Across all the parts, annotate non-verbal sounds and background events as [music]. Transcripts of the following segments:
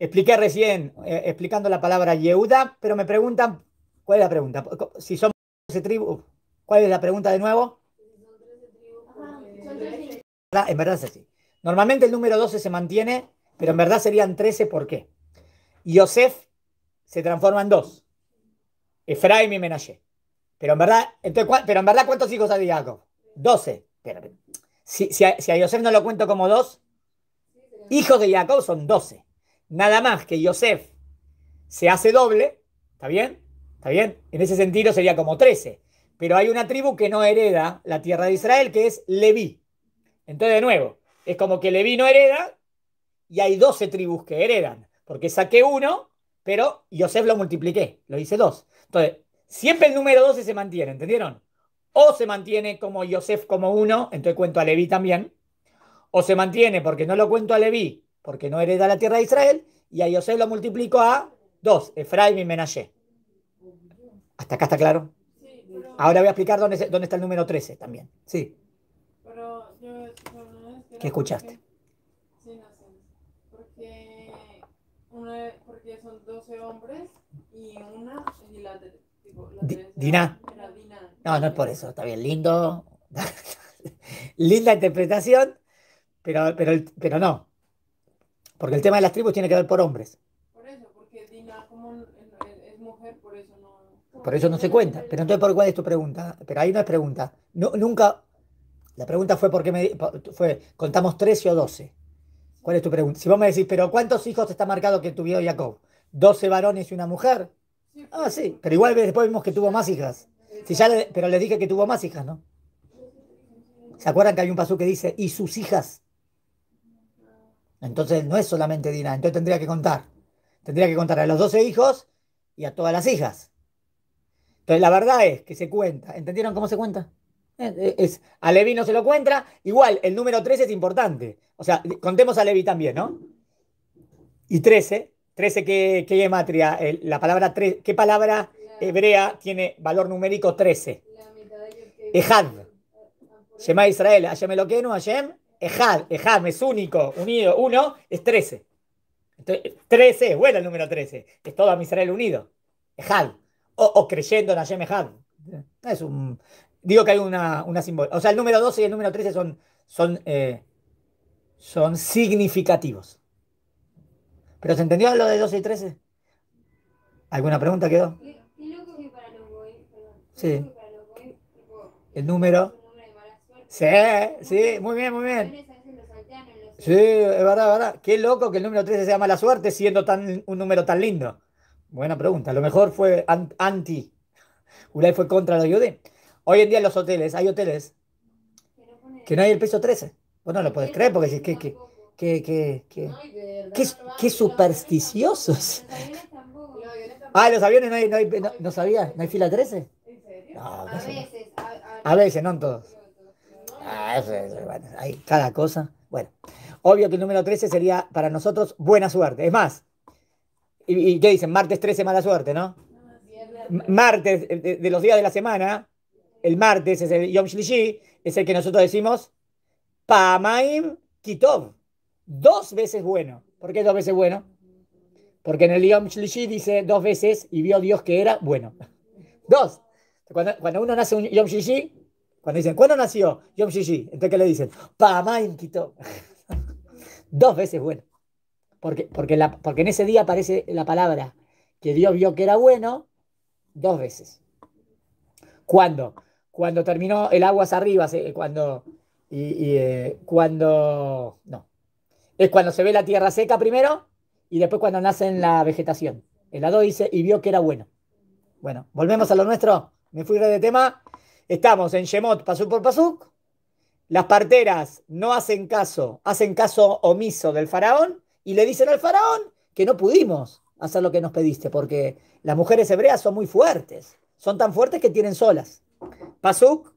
expliqué recién, eh, explicando la palabra Yehuda, pero me preguntan, ¿cuál es la pregunta? Si somos 13 tribus, ¿cuál es la pregunta de nuevo? Ah, en verdad es Normalmente el número 12 se mantiene, pero en verdad serían 13, ¿por qué? Yosef se transforma en dos. Efraim y Menashe. Pero en verdad, pero en verdad ¿cuántos hijos había Jacob? 12. si, si, a, si, Yosef no lo cuento como dos, hijos de Jacob son 12. Nada más que Yosef se hace doble, ¿está bien? ¿Está bien? En ese sentido sería como 13. Pero hay una tribu que no hereda la tierra de Israel, que es Leví. Entonces, de nuevo, es como que Leví no hereda y hay 12 tribus que heredan, porque saqué uno, pero Yosef lo multipliqué, lo hice dos. Entonces, siempre el número 12 se mantiene, ¿entendieron? O se mantiene como Yosef como uno, entonces cuento a Leví también, o se mantiene porque no lo cuento a Leví, porque no hereda la tierra de Israel, y a José lo multiplico a dos, Efraim y Menashe. ¿Hasta acá está claro? Ahora voy a explicar dónde, dónde, está el número 13 también. Sí. ¿Qué escuchaste? Porque, sí, no sé. Porque, son 12 hombres y una y la, Dina. No, no es por eso. Está bien, lindo. [laughs] Linda interpretación. Pero, pero, pero no. Porque el tema de las tribus tiene que ver por hombres. Por eso, porque Dina es mujer, por eso no. Por eso no se cuenta. Pero entonces, ¿por cuál es tu pregunta? Pero ahí no es pregunta. No, nunca. La pregunta fue porque me fue contamos 13 o 12. ¿Cuál es tu pregunta? Si vos me decís, pero ¿cuántos hijos está marcado que tuvieron Jacob? ¿12 varones y una mujer? Ah, pues, sí, pero igual después vimos que tuvo más hijas. Si ya le, pero le dije que tuvo más hijas, ¿no? ¿Se acuerdan que hay un paso que dice, y sus hijas? Entonces no es solamente Dina, entonces tendría que contar. Tendría que contar a los 12 hijos y a todas las hijas. Entonces la verdad es que se cuenta. ¿Entendieron cómo se cuenta? Eh, eh, es, a Levi no se lo cuenta. Igual, el número 13 es importante. O sea, contemos a Levi también, ¿no? Y 13, 13 que, qué la palabra ¿qué palabra hebrea tiene valor numérico 13? Ejad. Shema ah, Israel, Hashem Eloquenu, Hashem Ejad, Ejad es único, unido, uno, es 13. Entonces, 13 es bueno el número 13. Es todo a Israel unido. Ejad. O, o, creyendo en Hashem Ejad. Es un, digo que hay una, una simbólica. O sea, el número 12 y el número 13 son, son, eh, son significativos. ¿Pero se entendió lo de 12 y 13? ¿Alguna pregunta quedó? Sí. El número Sí, sí, muy bien, muy bien. Sí, es verdad, es verdad. Qué loco que el número 13 sea mala suerte siendo tan, un número tan lindo. Buena pregunta. A lo mejor fue anti. Ulay fue contra la judíos. Hoy en día en los hoteles, hay hoteles que no hay el peso 13. Vos no lo puedes creer porque es que, que, que, que, qué supersticiosos. Ah, los aviones no hay, no, hay, no, sabía, no hay fila 13. a veces, a veces, no en todos. Ah, hay cada cosa. Bueno, obvio que el número 13 sería para nosotros buena suerte. Es más, ¿y, y qué dicen? Martes 13, mala suerte, ¿no? Martes, eh, de, los días de la semana, el martes es el Yom Shlishi, es el que nosotros decimos Pamaim Kitov. Dos veces bueno. ¿Por qué dos veces bueno? Porque en el Yom Shlishi dice dos veces y vio Dios que era bueno. [laughs] Dos. Cuando, uno nace un Yom Shlishi, cuando dicen, ¿cuándo nació Yom Shishi? Entonces, ¿qué le dicen? Pamain quitó. [laughs] Dos veces bueno. Porque, porque, la, porque en ese día aparece la palabra que Dios vio que era bueno dos veces. ¿Cuándo? Cuando terminó el aguas arriba, cuando. Y, eh, cuando. No. Es cuando se ve la tierra seca primero y después cuando nace en la vegetación. El lado dice, y vio que era bueno. Bueno, volvemos a lo nuestro. Me fui de tema. Estamos en Shemot, Pasuk por Pasuk. Las parteras no hacen caso, hacen caso omiso del faraón y le dicen al faraón que no pudimos hacer lo que nos pediste, porque las mujeres hebreas son muy fuertes, son tan fuertes que tienen solas. Pasuk,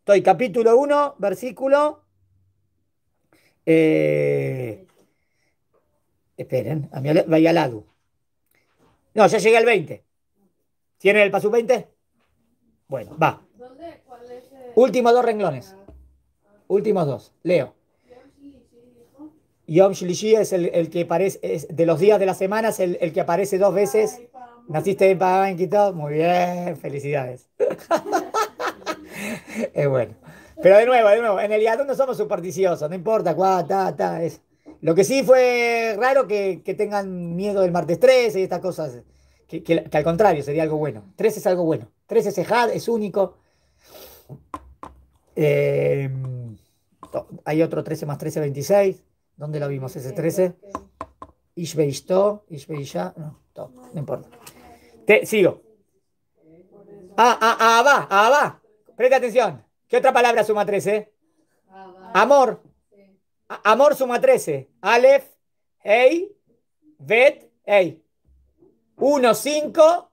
estoy capítulo 1, versículo. Eh, esperen, a mi lado. No, ya llegué al 20. ¿Tiene el Pasuk 20? Bueno, va. Últimos dos renglones. Últimos dos. Leo. Yom Shlishi es el, que aparece, de los días de la semana, el, que aparece dos veces. ¿Naciste en Pagán, Muy bien, felicidades. [laughs] es bueno. Pero de nuevo, de nuevo, en el IADU no somos supersticiosos, no importa, ta, Lo que sí fue raro que, que tengan miedo del martes 13 y estas cosas, que, al contrario sería algo bueno. 13 es algo bueno. 13 es Ejad, es único. Em, hay otro 13 más 13, 26. ¿Dónde lo vimos ese 13? Ishbeishto, Ishbeisha, no, no, no importa. Te, sigo. Ah, ah, ah, va, ah, va. Preste atención. ¿Qué otra palabra suma 13? Amor. Amor suma 13. Aleph, hey, vet, hey. 1, 5,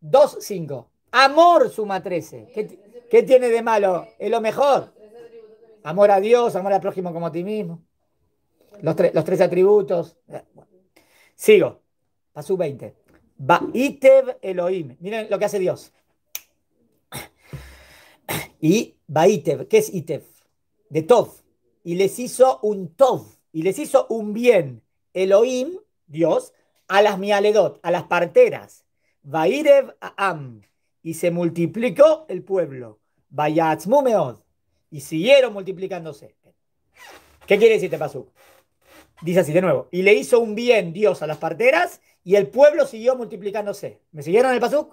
2, 5. Amor suma 13. ¿Qué ¿Qué tiene de malo? Es lo mejor. Amor a Dios, amor al prójimo como a ti mismo. Los, tres atributos. Sigo. Pasú 20. Baitev Elohim. Miren lo que hace Dios. Y Baitev, ¿qué es Itev? De Tov. Y les hizo un Tov. Y les hizo un bien. Elohim, Dios, a las mialedot, a las parteras. Bairev Am. Y se multiplicó el pueblo. Vaya Y siguieron multiplicándose. ¿Qué quiere decir este Pazuk? Dice así de nuevo. Y le hizo un bien Dios a las parteras y el pueblo siguió multiplicándose. ¿Me siguieron el Pasuk?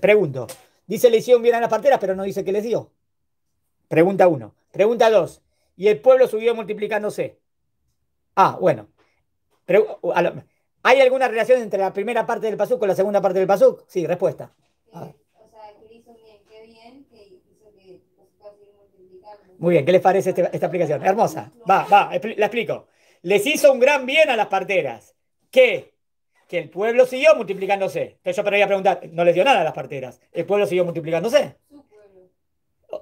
pregunto. Dice le hicieron bien a las parteras, pero no dice que les dio. Pregunta uno. Pregunta dos. Y el pueblo siguió multiplicándose. Ah, bueno. ¿Hay alguna relación entre la primera parte del Pazuk con la segunda parte del Pazuk? Sí, respuesta. Muy bien, ¿qué les parece este, esta aplicación? Hermosa. Va, va, la explico. Les hizo un gran bien a las parteras. ¿Qué? Que el pueblo siguió multiplicándose. Pero yo a preguntar, no les dio nada a las parteras. ¿El pueblo siguió multiplicándose?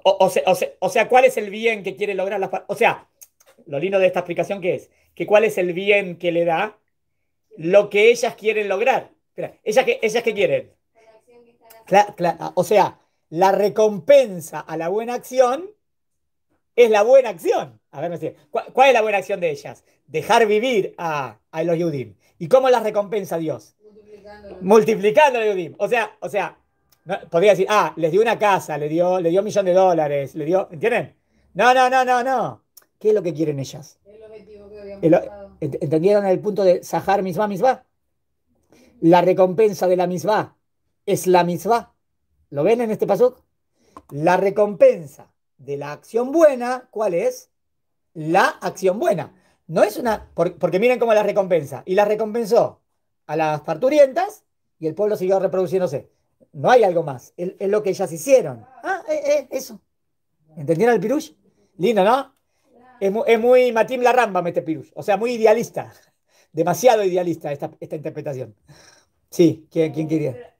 O, sea, o, sea, ¿cuál es el bien que quiere lograr las O sea, lo lindo de esta explicación que es, que cuál es el bien que le da lo que ellas quieren lograr. ¿ellas qué, ellas qué quieren? o sea, la recompensa a la buena acción es la buena acción. A ver, ¿cuál, es la buena acción de ellas? Dejar vivir a, los Yudim. ¿Y cómo las recompensa Dios? Multiplicando a los Yudim. O sea, o sea podría decir, ah, les dio una casa, le dio, le dio un millón de dólares, le dio, ¿entienden? No, no, no, no, no. ¿Qué es lo que quieren ellas? El objetivo que ¿Entendieron el punto de Sahar Misbah Misbah? La recompensa de la misma es la Misbah. ¿Lo ven en este paso? La recompensa de la acción buena, ¿cuál es? La acción buena. No es una. Porque miren cómo la recompensa. Y la recompensó a las parturientas y el pueblo siguió reproduciéndose. No hay algo más. Es, lo que ellas hicieron. Ah, eh, eh, eso. ¿Entendieron el pirush? Lindo, ¿no? Es, muy, es Matim la Ramba, este pirush. O sea, muy idealista. [laughs] Demasiado idealista esta, interpretación. Sí, ¿quién, quién quería?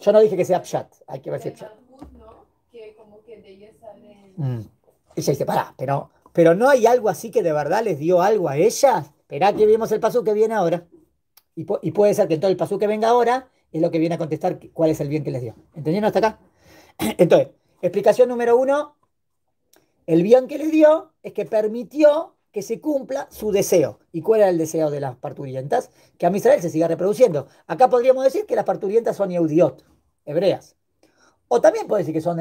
Yo no dije que sea Pshat. Hay que ver Que como que ella dice, para, pero, pero no hay algo así que de verdad les dio algo a ellas. Esperá que vemos el paso que viene ahora. Y, puede ser que todo el paso que venga ahora es lo que viene a contestar cuál es el bien que les dio. ¿Entendieron hasta acá? [clears throat] Entonces, explicación número uno, el bien que les dio es que permitió que se cumpla su deseo. ¿Y cuál era el deseo de las parturientas? Que a Israel se siga reproduciendo. Acá podríamos decir que las parturientas son idiotas. hebreas. O también puede decir que son,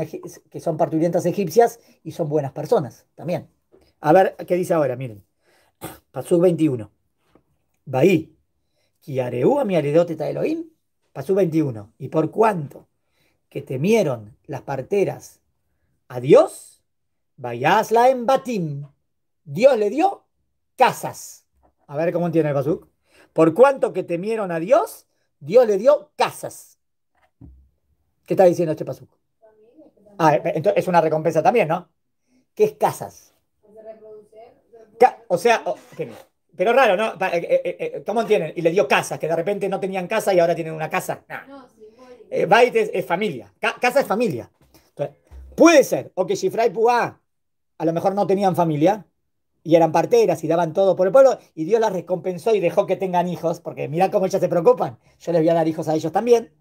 que son parturientas egipcias y son buenas personas, también. A ver qué dice ahora, miren. [coughs] Pasú 21. Bahí. Kiareu a mi aredoteta Elohim. Pasú 21. Y por cuanto que temieron las parteras a Dios, Vayasla en Batim. Dios le dio casas. A ver cómo entiende el Pasuk. Por cuanto que temieron a Dios, Dios le dio casas. ¿Qué está diciendo este pasuco? Ah, eh, entonces es una recompensa también, ¿no? ¿Qué es casas? o sea, pero raro, ¿no? ¿Cómo entienden? Eh, eh, y le dio casas, que de repente no tenían casa y ahora tienen una casa. No, Bait es, familia. casa es familia. puede ser, o que Shifra y Pua a lo mejor no tenían familia y eran parteras y daban todo por el pueblo y Dios las recompensó y dejó que tengan hijos, porque mirá cómo ellas se preocupan. Yo les voy a dar hijos a ellos también.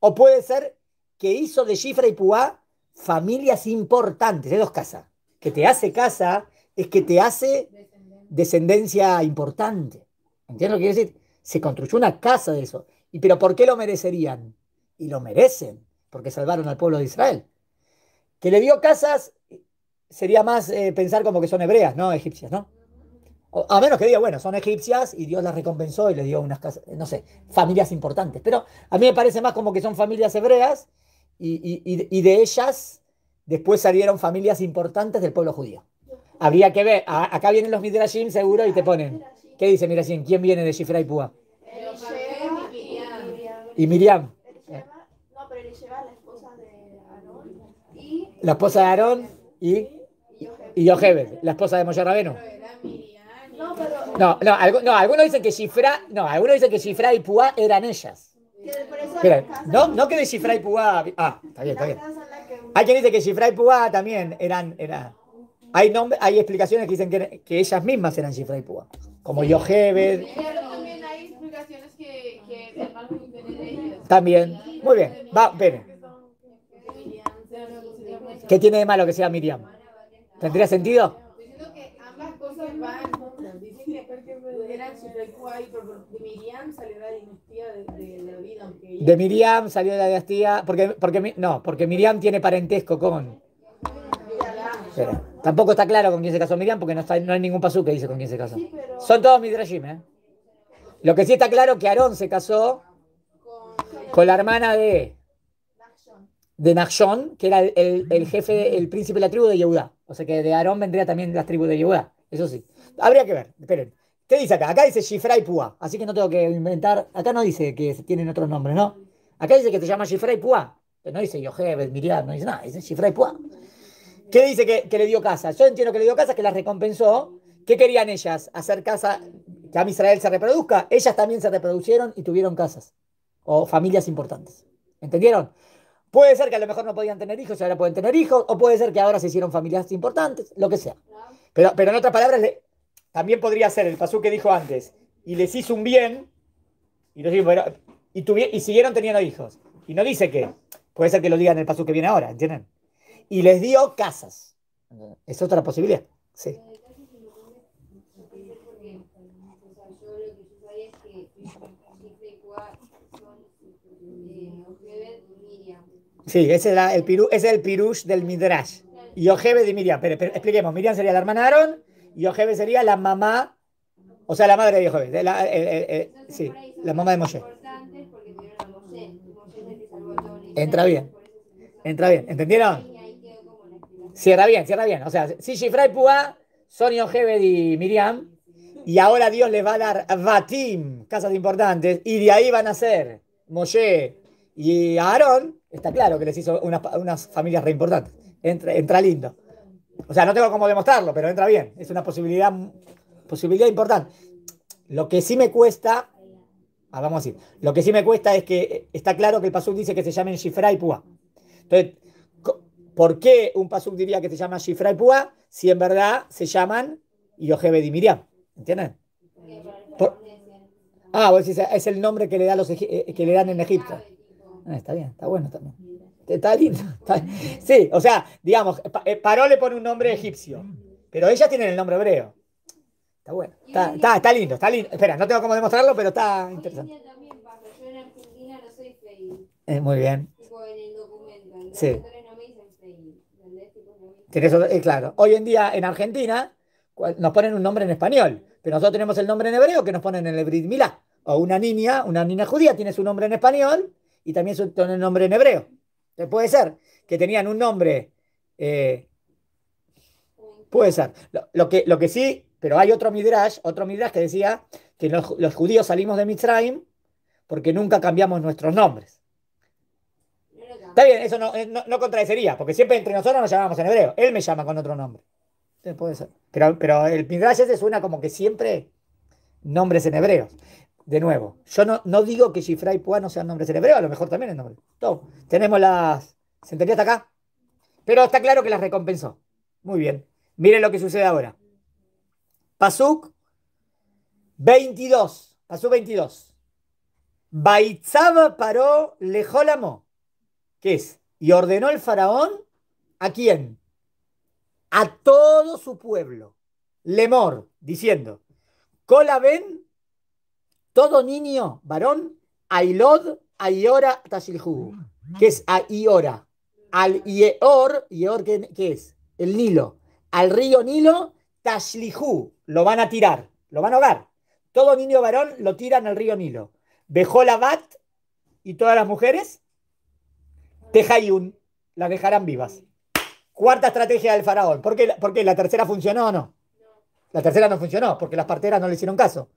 O puede ser que hizo de Shifra y Puá familias importantes, de dos casas. Que te hace casa es que te hace descendencia importante. ¿Entiendes lo que quiero decir? Se construyó una casa de eso. ¿Y pero por qué lo merecerían? Y lo merecen, porque salvaron al pueblo de Israel. Que le dio casas sería más eh, pensar como que son hebreas, no egipcias, ¿no? a menos que diga, bueno, son egipcias y Dios las recompensó y le dio unas casas, no sé, familias importantes. Pero a mí me parece más como que son familias hebreas y, de ellas después salieron familias importantes del pueblo judío. Habría que ver, acá vienen los Midrashim seguro y te ponen. ¿Qué dice Midrashim? ¿Quién viene de Shifra y Púa? Y Miriam. No, pero la esposa de Aarón. La y, y la esposa de Moshe Rabeno. No, no, no, algunos dicen que Shifra, no, algunos dicen que Shifra y Pua eran ellas no, no que de Shifra y Pugá. Ah, está bien, está bien. Hay quien dice que Shifra y Pugá también eran. hay, hay explicaciones que dicen que, que ellas mismas eran Shifra y Pugá. Como Yohebed. También hay explicaciones que, También. Muy bien. Va, ven. ¿Qué tiene de malo que sea Miriam? ¿Tendría sentido? de Miriam salió la dinastía de, la dinastía, porque, porque, no, porque Miriam tiene parentesco con... tampoco está claro con quién se casó Miriam, porque no, hay ningún pasú que dice con quién se casó. Son todos Midrashim, ¿eh? Lo que sí está claro es que Aarón se casó con, la hermana de de Nachshon, que era el, jefe, el príncipe de la tribu de Yehudá. O sea que de Aarón vendría también las tribus de Yehudá. Eso sí. Habría que ver, esperen. ¿Qué dice acá? Acá dice Shifra y así que no tengo que inventar. Acá no dice que tienen otros nombres, ¿no? Acá dice que se llama Shifra y no dice Yoheb, Miriam, no dice nada, dice Shifra y ¿Qué dice que, le dio casa? Yo entiendo que le dio casa, que las recompensó. ¿Qué querían ellas? Hacer casa, que a Israel se reproduzca. Ellas también se reproducieron y tuvieron casas o familias importantes. ¿Entendieron? Puede ser que a lo mejor no podían tener hijos y ahora pueden tener hijos, o puede ser que ahora se hicieron familias importantes, lo que sea. Pero, pero en otras palabras, le, también podría ser el Pazú que dijo antes, y les hizo un bien, y, y siguieron teniendo hijos. Y no dice que, puede ser que lo digan el Pazú que viene ahora, ¿entienden? Y les dio casas. Es otra posibilidad. Sí. Sí, ese el es el pirush del Midrash. Y Ojebe de Miriam. Pero, expliquemos, Miriam sería la hermana de Yohebe sería la mamá, o sea, la madre de Yohebe. La, eh, eh, eh, sí, la mamá de Moshe. Entra bien. Entra bien. ¿Entendieron? Cierra bien, cierra bien. O sea, si y Pua son Yohebe y Miriam, y ahora Dios les va a dar Vatim, casas importantes, y de ahí van a ser Moshe y Aarón, está claro que les hizo unas, familias re importantes. Entra, entra lindo. O sea, no tengo cómo demostrarlo, pero entra bien. Es una posibilidad, posibilidad importante. Lo que sí me cuesta, ah, vamos a decir, lo que sí me cuesta es que está claro que el Pasuk dice que se llamen Shifra y Pua. Entonces, ¿por qué un Pasuk diría que se llama Shifra y Pua si en verdad se llaman Yohebed y Miriam? ¿Entienden? ah, es el nombre que le, da los, eh, que le dan en Egipto. Ah, está bien, está bueno también. Está lindo. Sí, o sea, digamos, eh, Parole pone un nombre egipcio, pero ellas tienen el nombre hebreo. Está bueno, está, está, lindo, está lindo. Espera, no tengo cómo demostrarlo, pero está interesante. Yo en Argentina no soy eh, muy bien. Sí. Eh, claro, hoy en día en Argentina nos ponen un nombre en español, pero nosotros tenemos el nombre en hebreo que nos ponen en el Brit Milá. O una niña, una niña judía tiene su nombre en español y también son el nombre en hebreo. puede ser que tenían un nombre. Eh, puede ser. Lo, que, lo que sí, pero hay otro Midrash, otro Midrash que decía que los, judíos salimos de Mitzrayim porque nunca cambiamos nuestros nombres. Está bien, eso eh, no, no, contradecería, porque siempre entre nosotros nos llamamos en hebreo. Él me llama con otro nombre. puede ser. Pero, pero el Midrash ese suena como que siempre nombres en hebreo de nuevo, yo no, digo que Shifra y Pua no sean nombres en a lo mejor también es nombre. tenemos las ¿se hasta acá, pero está claro que las recompensó. Muy bien, miren lo que sucede ahora. Pasuk 22, Pasuk 22. Baitzaba paró lejólamo. ¿Qué es? Y ordenó el faraón a quién? A todo su pueblo. Lemor, diciendo, Colabén todo niño varón, Ailod, Aiora, Tashilhu, que es Aiora. Al Ieor, Yeor, ¿qué, es? El Nilo. Al río Nilo, Tashlihu, lo van a tirar, lo van a ahogar. Todo niño varón lo tiran al río Nilo. bat y todas las mujeres, Tejayun, las dejarán vivas. Cuarta estrategia del faraón. ¿Por ¿Por qué? ¿La tercera funcionó o no? La tercera no funcionó porque las parteras no le hicieron caso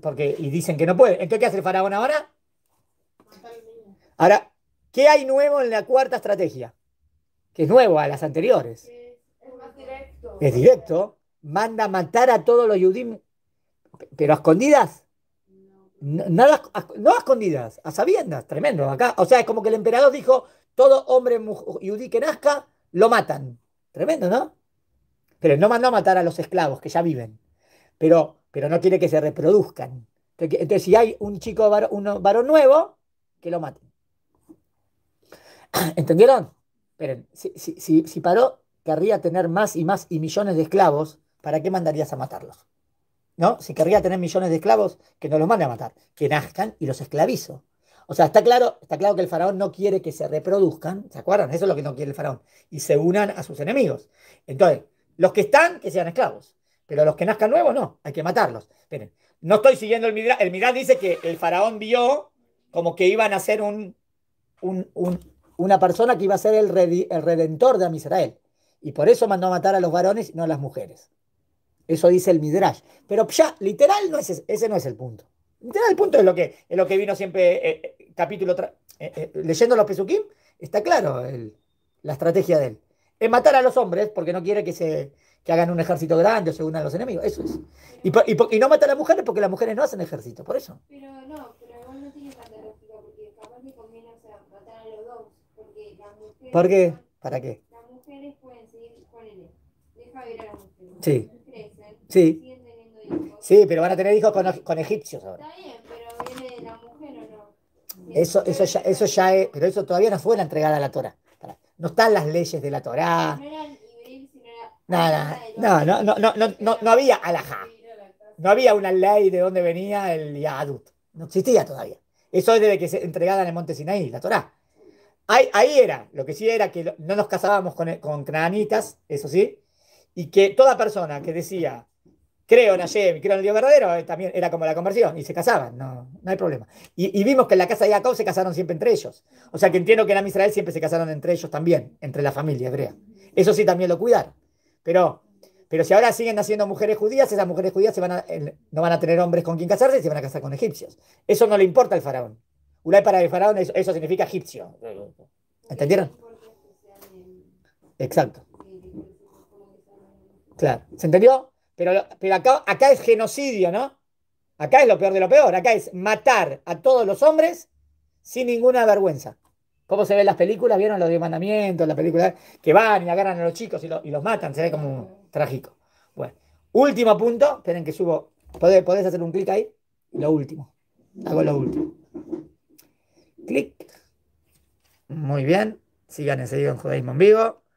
porque, y dicen que no puede. Entonces, ¿qué hace el faraón ahora? Ahora, ¿qué hay nuevo en la cuarta estrategia? Que es nuevo a las anteriores. Es más directo. Es directo. Manda matar a todos los yudí. pero a escondidas. No. Nada, no a escondidas, a sabiendas, tremendo. Acá, o sea, es como que el emperador dijo: todo hombre yudí que nazca, lo matan. Tremendo, ¿no? Pero no mandó a matar a los esclavos que ya viven. Pero pero no quiere que se reproduzcan. Entonces, si hay un chico, un varón nuevo, que lo maten. [clears throat] ¿Entendieron? Pero si, Paró querría tener más y más y millones de esclavos, ¿para qué mandarías a matarlos? ¿No? Si querría tener millones de esclavos, que no los mande a matar, que nazcan y los esclavizo. O sea, está claro, está claro que el faraón no quiere que se reproduzcan, ¿se acuerdan? Eso es lo que no quiere el faraón, y se unan a sus enemigos. Entonces, los que están, que sean esclavos. Pero los que nazcan nuevos, no, hay que matarlos. Miren, no estoy siguiendo el Midrash. El Midrash dice que el faraón vio como que iban a ser un, una persona que iba a ser el, redentor de Amisrael. Y por eso mandó a matar a los varones y no a las mujeres. Eso dice el Midrash. Pero ya, literal, no es ese, no es el punto. Literal, el punto es lo que, es lo que vino siempre, eh, eh, capítulo, eh, leyendo los Pesukim, está claro la estrategia de él. Es matar a los hombres porque no quiere que se, que hagan un ejército grande o se unan los enemigos, eso es. Y, no mata a las mujeres porque las mujeres no hacen ejército, por eso. Pero no, pero igual no tiene tanta lógica porque capaz que conviene o matar a los dos, porque las mujeres... ¿Por qué? ¿Para qué? Las mujeres pueden seguir, ponele, deja ver a las mujeres. Sí. Crecen, sí. siguen hijos. Sí, pero van a tener hijos con, egipcios ahora. Está bien, pero viene de la mujer o no. Eso, eso, ya, eso ya es, pero eso todavía no fue la entregada a la Torah. No están las leyes de la Torah. No Nada, no, no, no, no, no, no, había alajá. No había una ley de dónde venía el Yadut. No existía todavía. Eso es desde que se entregaban en el monte Sinaí, la Torá. Ahí, ahí, era. Lo que sí era que no nos casábamos con, con eso sí. Y que toda persona que decía, creo en Hashem, creo en el Dios verdadero, eh, también era como la conversión. Y se casaban, no, no hay problema. Y, vimos que en la casa de Jacob se casaron siempre entre ellos. O sea que entiendo que en Israel siempre se casaron entre ellos también, entre la familia hebrea. Eso sí también lo cuidaron. Pero, si ahora siguen naciendo mujeres judías, esas mujeres judías se a, no van a tener hombres con quien casarse y se van a casar con egipcios. Eso no le importa al faraón. Ulay para el faraón eso, significa egipcio. ¿Entendieron? Exacto. Claro. ¿Se entendió? Pero, pero acá, acá es genocidio, ¿no? Acá es lo peor de lo peor. Acá es matar a todos los hombres sin ninguna vergüenza. ¿Cómo se ven las películas? ¿Vieron los diez mandamientos? Las películas que van y agarran a los chicos y, los matan. Se ve como trágico. Bueno, último punto. Esperen que subo. ¿Podés, podés hacer un clic ahí? Lo último. Hago lo último. Clic. Muy bien. Sigan enseguida en Judaísmo en Vivo.